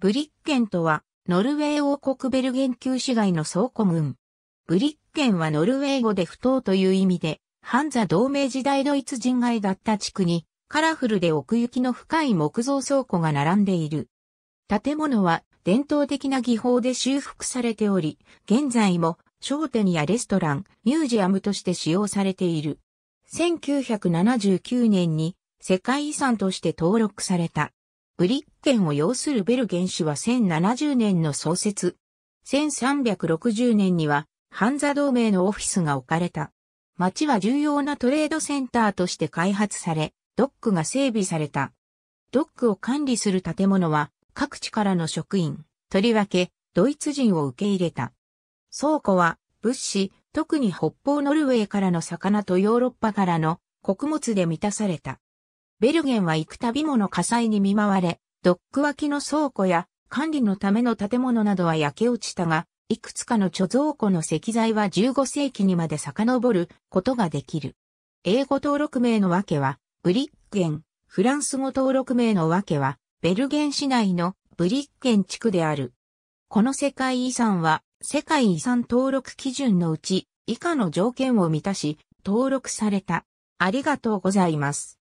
ブリッケンとは、ノルウェー王国ベルゲン旧市街の倉庫群。ブリッケンはノルウェー語で不当という意味で、ハンザ同盟時代ドイツ人街だった地区に、カラフルで奥行きの深い木造倉庫が並んでいる。建物は伝統的な技法で修復されており、現在も商店やレストラン、ミュージアムとして使用されている。1979年に世界遺産として登録された。ブリッケンを要するベルゲン氏は1070年の創設。1360年には、ハンザ同盟のオフィスが置かれた。町は重要なトレードセンターとして開発され、ドックが整備された。ドックを管理する建物は、各地からの職員、とりわけ、ドイツ人を受け入れた。倉庫は、物資、特に北方ノルウェーからの魚とヨーロッパからの穀物で満たされた。ベルゲンは行くたびもの火災に見舞われ、ドック脇の倉庫や管理のための建物などは焼け落ちたが、いくつかの貯蔵庫の石材は15世紀にまで遡ることができる。英語登録名の訳は、ブリッゲン、フランス語登録名の訳は、ベルゲン市内のブリッゲン地区である。この世界遺産は、世界遺産登録基準のうち、以下の条件を満たし、登録された。ありがとうございます。